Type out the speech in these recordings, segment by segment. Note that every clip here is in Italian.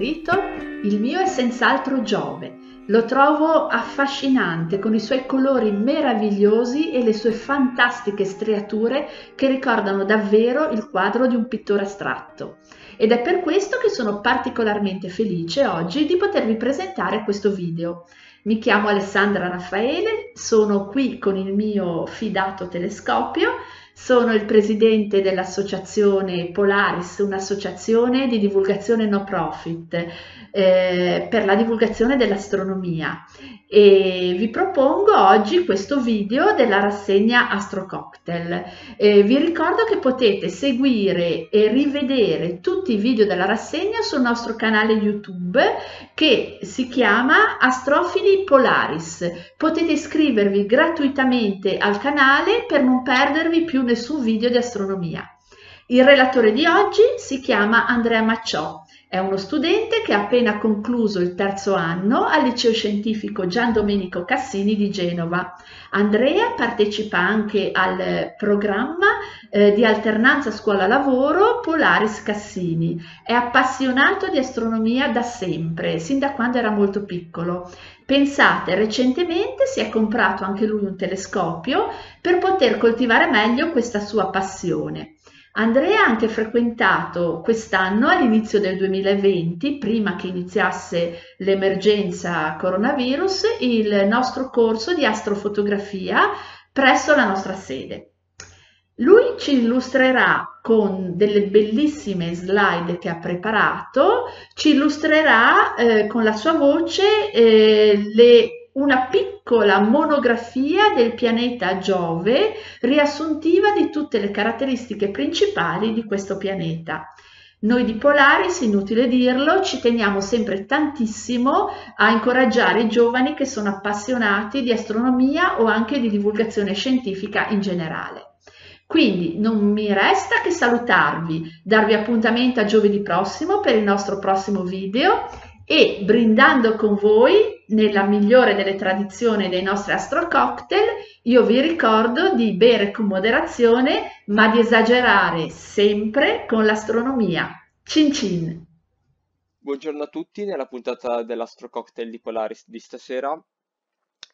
preferito? Il mio è senz'altro Giove. Lo trovo affascinante con i suoi colori meravigliosi e le sue fantastiche striature che ricordano davvero il quadro di un pittore astratto. Ed è per questo che sono particolarmente felice oggi di potervi presentare questo video. Mi chiamo Alessandra Raffaele, sono qui con il mio fidato telescopio sono il presidente dell'associazione Polaris, un'associazione di divulgazione no profit eh, per la divulgazione dell'astronomia e vi propongo oggi questo video della rassegna Astrococktail. Eh, vi ricordo che potete seguire e rivedere tutti i video della rassegna sul nostro canale YouTube che si chiama Astrofili Polaris. Potete iscrivervi gratuitamente al canale per non perdervi più nessun video di astronomia. Il relatore di oggi si chiama Andrea Macciò, è uno studente che ha appena concluso il terzo anno al liceo scientifico Gian Domenico Cassini di Genova. Andrea partecipa anche al programma eh, di alternanza scuola-lavoro Polaris Cassini. È appassionato di astronomia da sempre, sin da quando era molto piccolo. Pensate, recentemente si è comprato anche lui un telescopio per poter coltivare meglio questa sua passione. Andrea ha anche frequentato quest'anno, all'inizio del 2020, prima che iniziasse l'emergenza coronavirus, il nostro corso di astrofotografia presso la nostra sede. Lui ci illustrerà con delle bellissime slide che ha preparato, ci illustrerà eh, con la sua voce eh, le, una piccola monografia del pianeta Giove riassuntiva di tutte le caratteristiche principali di questo pianeta. Noi di Polaris, inutile dirlo, ci teniamo sempre tantissimo a incoraggiare i giovani che sono appassionati di astronomia o anche di divulgazione scientifica in generale. Quindi non mi resta che salutarvi, darvi appuntamento a giovedì prossimo per il nostro prossimo video e brindando con voi nella migliore delle tradizioni dei nostri astro cocktail, io vi ricordo di bere con moderazione, ma di esagerare sempre con l'astronomia. Cin cin. Buongiorno a tutti, nella puntata dell'astro cocktail di Polaris di stasera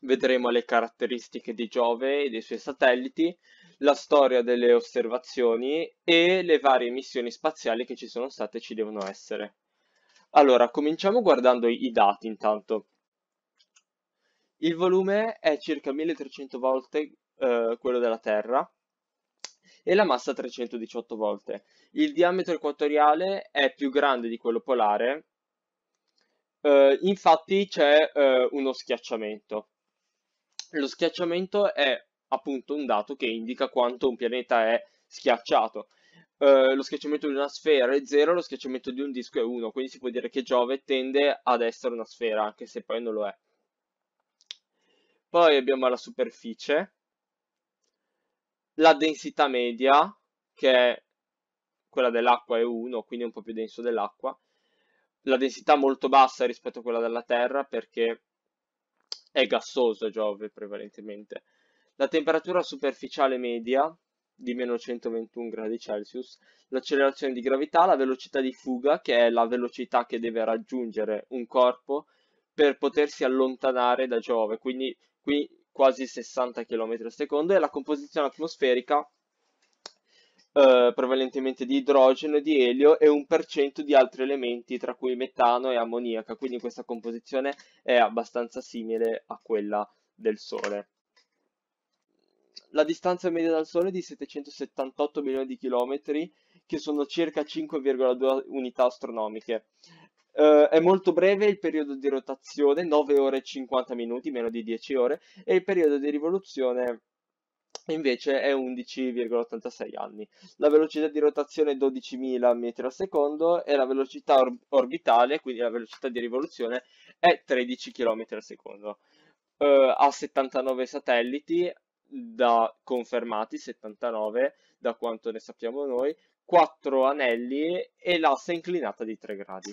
vedremo le caratteristiche di Giove e dei suoi satelliti la storia delle osservazioni e le varie missioni spaziali che ci sono state e ci devono essere. Allora, cominciamo guardando i dati intanto. Il volume è circa 1300 volte eh, quello della Terra e la massa 318 volte. Il diametro equatoriale è più grande di quello polare, eh, infatti c'è eh, uno schiacciamento. Lo schiacciamento è appunto un dato che indica quanto un pianeta è schiacciato. Eh, lo schiacciamento di una sfera è 0, lo schiacciamento di un disco è 1, quindi si può dire che Giove tende ad essere una sfera, anche se poi non lo è. Poi abbiamo la superficie, la densità media, che è quella dell'acqua è 1, quindi è un po' più denso dell'acqua, la densità molto bassa rispetto a quella della Terra perché è gassosa Giove prevalentemente. La temperatura superficiale media di meno 121 gradi Celsius, l'accelerazione di gravità, la velocità di fuga, che è la velocità che deve raggiungere un corpo per potersi allontanare da Giove, quindi qui quasi 60 km al secondo, e la composizione atmosferica eh, prevalentemente di idrogeno, e di elio e un per cento di altri elementi, tra cui metano e ammoniaca, quindi questa composizione è abbastanza simile a quella del Sole la distanza media dal Sole è di 778 milioni di chilometri, che sono circa 5,2 unità astronomiche. Uh, è molto breve il periodo di rotazione, 9 ore e 50 minuti, meno di 10 ore, e il periodo di rivoluzione invece è 11,86 anni. La velocità di rotazione è 12.000 metri al secondo e la velocità or orbitale, quindi la velocità di rivoluzione, è 13 km al secondo. Uh, ha 79 satelliti, da confermati 79 da quanto ne sappiamo noi 4 anelli e l'asse inclinata di 3 gradi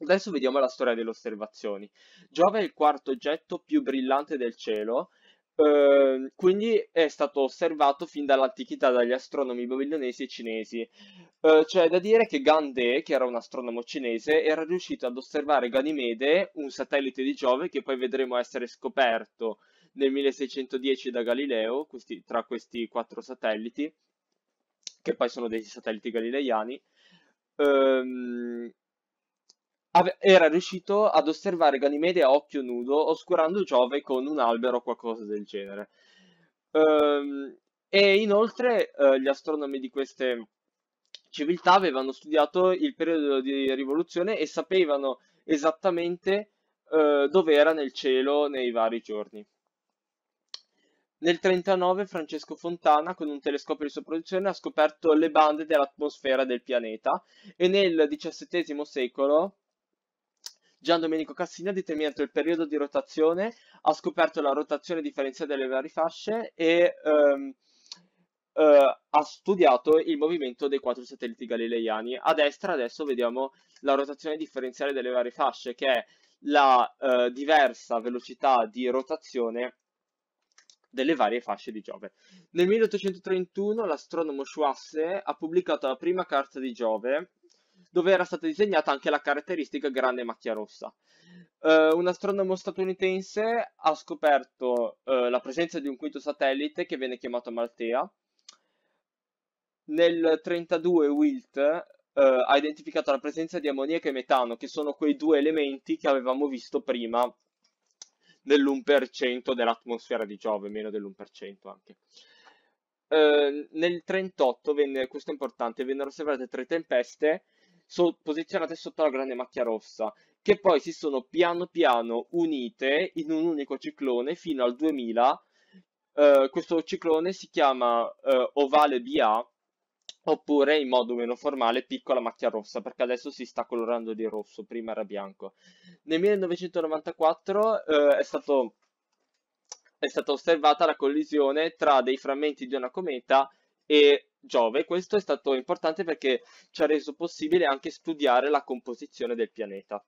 adesso vediamo la storia delle osservazioni Giove è il quarto oggetto più brillante del cielo eh, quindi è stato osservato fin dall'antichità dagli astronomi babilonesi e cinesi. Eh, c'è da dire che Gandè, che era un astronomo cinese, era riuscito ad osservare Ganimede, un satellite di Giove che poi vedremo essere scoperto nel 1610 da Galileo, questi, tra questi quattro satelliti, che poi sono dei satelliti galileiani, ehm, era riuscito ad osservare Ganimede a occhio nudo, oscurando Giove con un albero o qualcosa del genere. Ehm, e inoltre eh, gli astronomi di queste civiltà avevano studiato il periodo di rivoluzione e sapevano esattamente eh, dove era nel cielo nei vari giorni. Nel 1939 Francesco Fontana con un telescopio di sua produzione ha scoperto le bande dell'atmosfera del pianeta e nel XVII secolo Gian Domenico Cassini ha determinato il periodo di rotazione, ha scoperto la rotazione differenziale delle varie fasce e ehm, eh, ha studiato il movimento dei quattro satelliti galileiani. A destra adesso vediamo la rotazione differenziale delle varie fasce che è la eh, diversa velocità di rotazione delle varie fasce di Giove. Nel 1831 l'astronomo Schwasse ha pubblicato la prima carta di Giove, dove era stata disegnata anche la caratteristica grande macchia rossa. Uh, un astronomo statunitense ha scoperto uh, la presenza di un quinto satellite che viene chiamato Maltea. Nel 1932 Wilt uh, ha identificato la presenza di ammoniaca e metano, che sono quei due elementi che avevamo visto prima dell'1% dell'atmosfera di Giove, meno dell'1% anche. Eh, nel 38, venne, questo è importante, vennero osservate tre tempeste so, posizionate sotto la grande macchia rossa, che poi si sono piano piano unite in un unico ciclone fino al 2000. Eh, questo ciclone si chiama eh, Ovale BA oppure in modo meno formale piccola macchia rossa perché adesso si sta colorando di rosso, prima era bianco. Nel 1994 eh, è, stato, è stata osservata la collisione tra dei frammenti di una cometa e Giove, questo è stato importante perché ci ha reso possibile anche studiare la composizione del pianeta.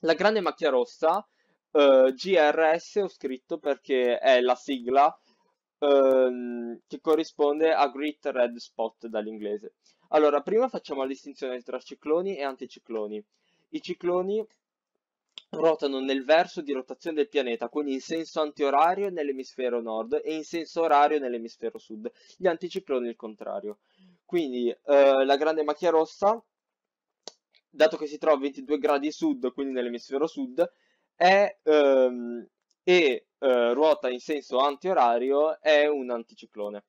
La grande macchia rossa, eh, GRS ho scritto perché è la sigla ehm, che corrisponde a Great Red Spot dall'inglese. Allora, prima facciamo la distinzione tra cicloni e anticicloni. I cicloni ruotano nel verso di rotazione del pianeta, quindi in senso antiorario nell'emisfero nord e in senso orario nell'emisfero sud. Gli anticicloni il contrario. Quindi eh, la grande macchia rossa, dato che si trova a 22 gradi sud, quindi nell'emisfero sud, è, ehm, è eh, ruota in senso antiorario è un anticiclone.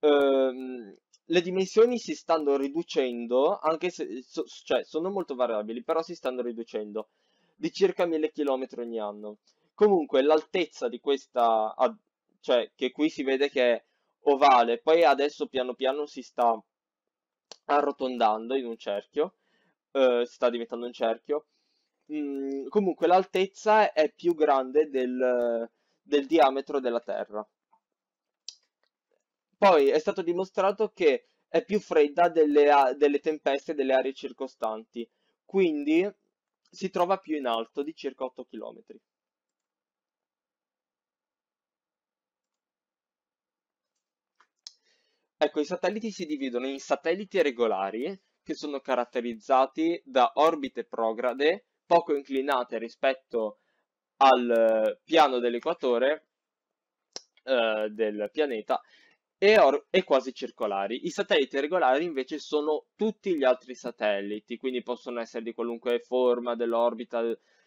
Ehm, le dimensioni si stanno riducendo, anche se so, cioè, sono molto variabili, però si stanno riducendo di circa 1000 km ogni anno. Comunque l'altezza di questa, cioè che qui si vede che è ovale, poi adesso piano piano si sta arrotondando in un cerchio, eh, sta diventando un cerchio, comunque l'altezza è più grande del, del diametro della Terra. Poi è stato dimostrato che è più fredda delle, delle tempeste delle aree circostanti, quindi si trova più in alto di circa 8 km. Ecco, i satelliti si dividono in satelliti regolari, che sono caratterizzati da orbite prograde poco inclinate rispetto al eh, piano dell'equatore eh, del pianeta e, e quasi circolari. I satelliti regolari invece sono tutti gli altri satelliti, quindi possono essere di qualunque forma dell'orbita,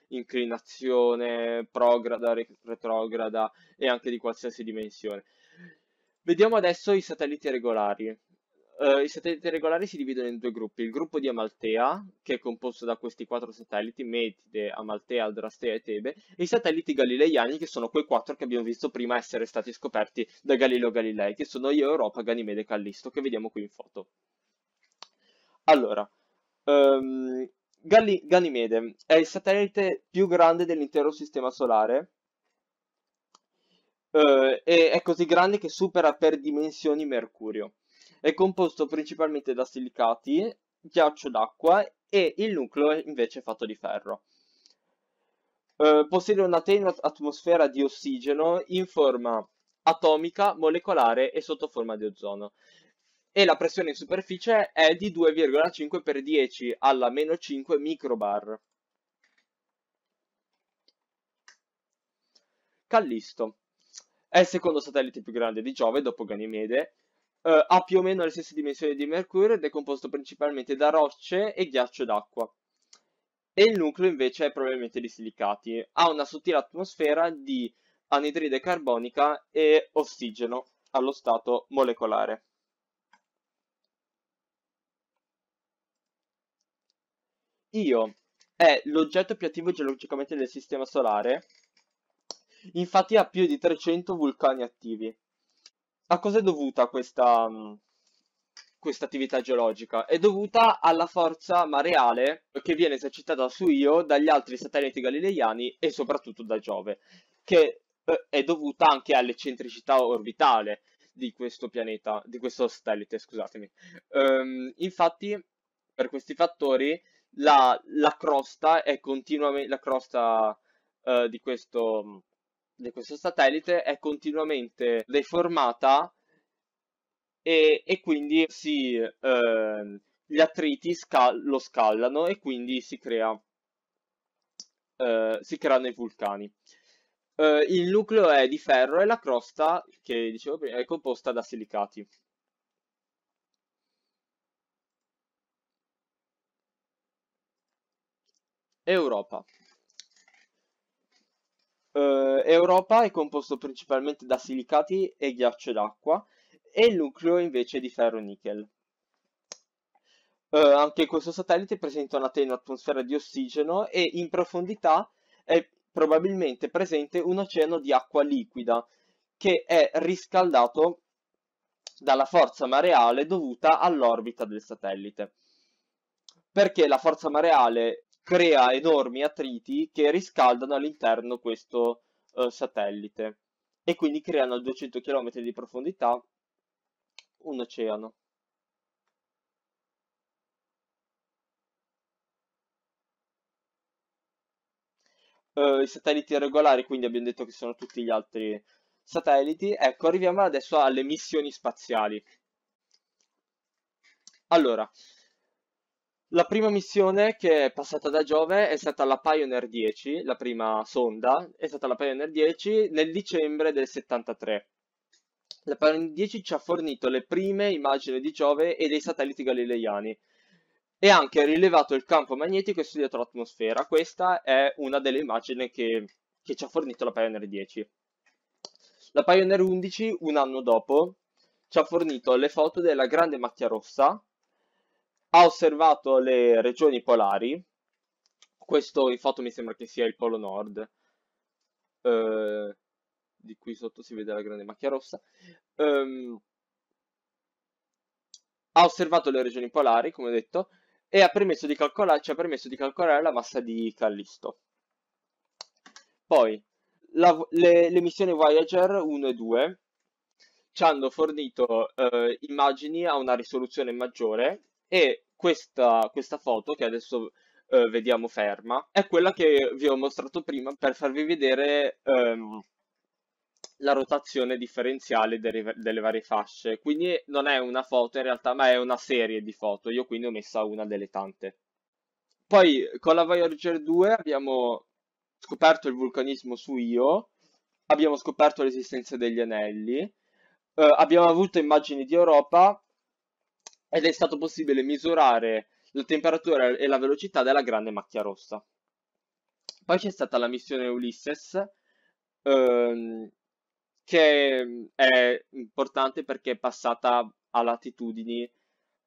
inclinazione, prograda, retrograda e anche di qualsiasi dimensione. Vediamo adesso i satelliti regolari. Uh, I satelliti regolari si dividono in due gruppi, il gruppo di Amaltea, che è composto da questi quattro satelliti, Metide, Amaltea, Aldrastea e Tebe, e i satelliti galileiani, che sono quei quattro che abbiamo visto prima essere stati scoperti da Galileo Galilei, che sono Io, Europa, Ganimede e Callisto, che vediamo qui in foto. Allora, um, Gali Ganimede è il satellite più grande dell'intero sistema solare, uh, e è così grande che supera per dimensioni Mercurio. È composto principalmente da silicati, ghiaccio d'acqua e il nucleo è invece fatto di ferro. Eh, possiede una tenue atmosfera di ossigeno in forma atomica, molecolare e sotto forma di ozono. E la pressione in superficie è di 2,5 per 10 alla meno 5 microbar. Callisto. È il secondo satellite più grande di Giove dopo Ganimede eh, ha più o meno le stesse dimensioni di Mercurio ed è composto principalmente da rocce e ghiaccio d'acqua. E il nucleo invece è probabilmente di silicati. Ha una sottile atmosfera di anidride carbonica e ossigeno allo stato molecolare. Io è l'oggetto più attivo geologicamente del Sistema Solare, infatti ha più di 300 vulcani attivi a cosa è dovuta questa, mm, questa attività geologica? È dovuta alla forza mareale che viene esercitata su Io dagli altri satelliti galileiani e soprattutto da Giove, che eh, è dovuta anche all'eccentricità orbitale di questo pianeta, di questo satellite, scusatemi. Um, infatti, per questi fattori, la, la crosta è continuamente, la crosta uh, di questo mm, di questo satellite è continuamente deformata e, e quindi si, eh, gli attriti scal lo scaldano e quindi si, crea, eh, si creano i vulcani. Eh, il nucleo è di ferro e la crosta, che dicevo prima, è composta da silicati. Europa. Uh, Europa è composto principalmente da silicati e ghiaccio d'acqua e il nucleo invece di ferro-nichel. Uh, eh, anche questo satellite presenta una tenue atmosfera di ossigeno e in profondità è probabilmente presente un oceano di acqua liquida che è riscaldato dalla forza mareale dovuta all'orbita del satellite. Perché la forza mareale crea enormi attriti che riscaldano all'interno questo eh, satellite e quindi creano a 200 km di profondità un oceano. Uh, i satelliti regolari, quindi abbiamo detto che sono tutti gli altri satelliti. Ecco, arriviamo adesso alle missioni spaziali. Allora, la prima missione che è passata da Giove è stata la Pioneer 10, la prima sonda, è stata la Pioneer 10 nel dicembre del 73. La Pioneer 10 ci ha fornito le prime immagini di Giove e dei satelliti galileiani e anche rilevato il campo magnetico e studiato l'atmosfera. Questa è una delle immagini che, che ci ha fornito la Pioneer 10. La Pioneer 11, un anno dopo, ci ha fornito le foto della grande macchia rossa ha osservato le regioni polari, questo infatti mi sembra che sia il polo nord, eh, di qui sotto si vede la grande macchia rossa, ehm, ha osservato le regioni polari, come ho detto, e ha permesso di calcolare, ci ha permesso di calcolare la massa di Callisto. Poi, la, le, le, missioni Voyager 1 e 2 ci hanno fornito eh, immagini a una risoluzione maggiore e questa, questa foto che adesso eh, vediamo ferma è quella che vi ho mostrato prima per farvi vedere ehm, la rotazione differenziale delle, delle, varie fasce. Quindi non è una foto in realtà, ma è una serie di foto. Io quindi ho messa una delle tante. Poi con la Voyager 2 abbiamo scoperto il vulcanismo su Io, abbiamo scoperto l'esistenza degli anelli, eh, abbiamo avuto immagini di Europa ed è stato possibile misurare la temperatura e la velocità della grande macchia rossa. Poi c'è stata la missione Ulysses, ehm, che ehm, è importante perché è passata a latitudini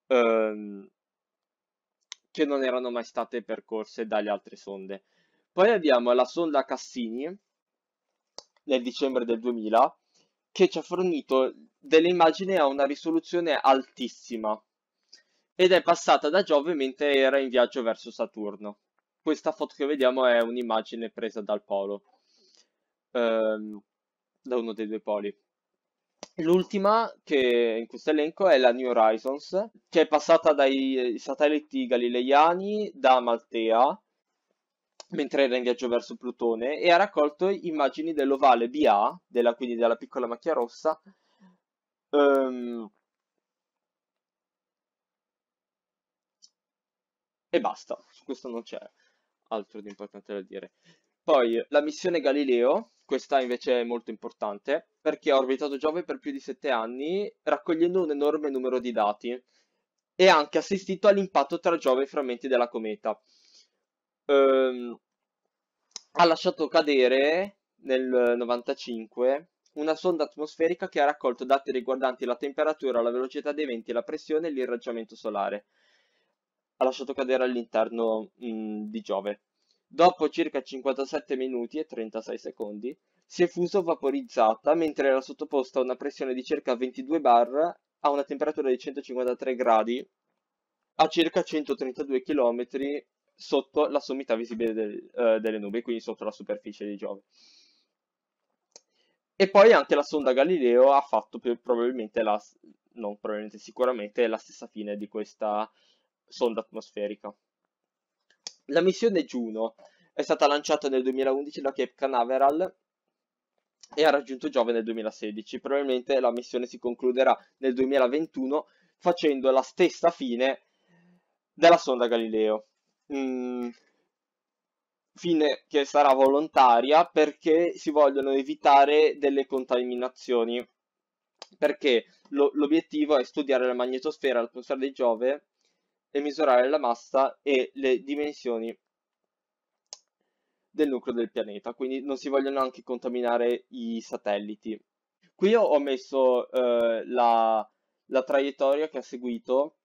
ehm, che non erano mai state percorse dalle altre sonde. Poi abbiamo la sonda Cassini nel dicembre del 2000 che ci ha fornito delle immagini a una risoluzione altissima ed è passata da Giove mentre era in viaggio verso Saturno. Questa foto che vediamo è un'immagine presa dal polo, ehm, da uno dei due poli. L'ultima che in questo elenco è la New Horizons, che è passata dai satelliti galileiani da Maltea, mentre era in viaggio verso Plutone, e ha raccolto immagini dell'ovale BA, della, quindi della piccola macchia rossa, ehm, e basta, su questo non c'è altro di importante da dire. Poi la missione Galileo, questa invece è molto importante, perché ha orbitato Giove per più di 7 anni, raccogliendo un enorme numero di dati, e ha anche assistito all'impatto tra Giove e i frammenti della cometa. Um, ha lasciato cadere nel 1995 una sonda atmosferica che ha raccolto dati riguardanti la temperatura, la velocità dei venti, la pressione e l'irraggiamento solare ha lasciato cadere all'interno mm, di Giove. Dopo circa 57 minuti e 36 secondi si è fuso vaporizzata mentre era sottoposta a una pressione di circa 22 bar a una temperatura di 153 gradi a circa 132 km sotto la sommità visibile del, eh, delle nubi, quindi sotto la superficie di Giove. E poi anche la sonda Galileo ha fatto più, probabilmente la, non probabilmente sicuramente la stessa fine di questa sonda atmosferica. La missione Juno è stata lanciata nel 2011 da Cape Canaveral e ha raggiunto Giove nel 2016. Probabilmente la missione si concluderà nel 2021 facendo la stessa fine della sonda Galileo. Mm, fine che sarà volontaria perché si vogliono evitare delle contaminazioni perché l'obiettivo è studiare la magnetosfera, l'atmosfera di Giove e misurare la massa e le dimensioni del nucleo del pianeta, quindi non si vogliono anche contaminare i satelliti. Qui ho messo eh, la, la, traiettoria che ha seguito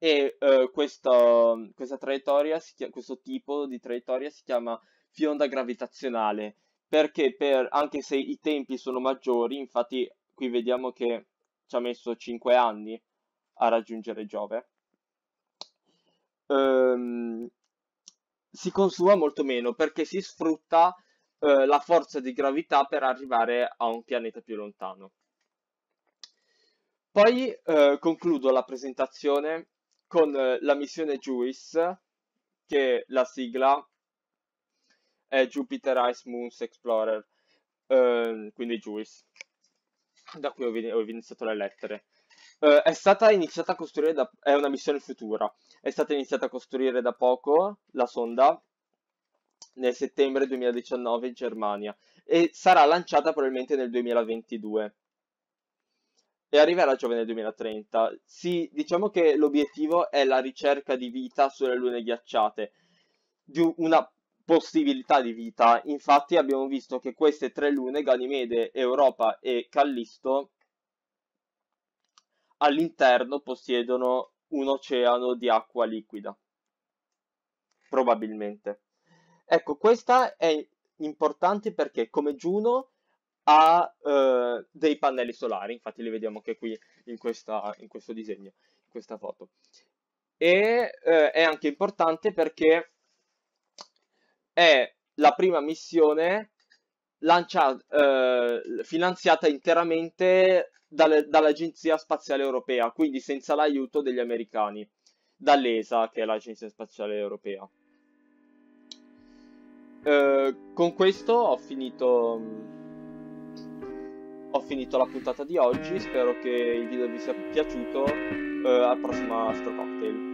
e eh, questa, questa traiettoria chiama, questo tipo di traiettoria si chiama fionda gravitazionale perché per, anche se i tempi sono maggiori, infatti qui vediamo che ci ha messo 5 anni a raggiungere Giove, ehm, si consuma molto meno perché si sfrutta eh, la forza di gravità per arrivare a un pianeta più lontano. Poi eh, concludo la presentazione con eh, la missione JUICE, che la sigla è Jupiter Ice Moons Explorer, ehm, quindi JUICE. Da cui ho, ho iniziato le lettere. Uh, è stata iniziata a costruire da... è una missione futura. È stata iniziata a costruire da poco la sonda nel settembre 2019 in Germania e sarà lanciata probabilmente nel 2022 e arriverà giovane nel 2030. Sì, diciamo che l'obiettivo è la ricerca di vita sulle lune ghiacciate, di una possibilità di vita. Infatti abbiamo visto che queste tre lune, Ganimede, Europa e Callisto, all'interno possiedono un oceano di acqua liquida. Probabilmente. Ecco, questa è importante perché come Juno ha eh, dei pannelli solari, infatti li vediamo anche qui in, questa, in questo disegno, in questa foto. E eh, è anche importante perché è la prima missione lanciata, eh, finanziata interamente dalle, dall'Agenzia Spaziale Europea, quindi senza l'aiuto degli americani, dall'ESA, che è l'Agenzia Spaziale Europea. Eh, con questo ho finito mm, ho finito la puntata di oggi, spero che il video vi sia piaciuto, eh, al prossimo Astro Cocktail.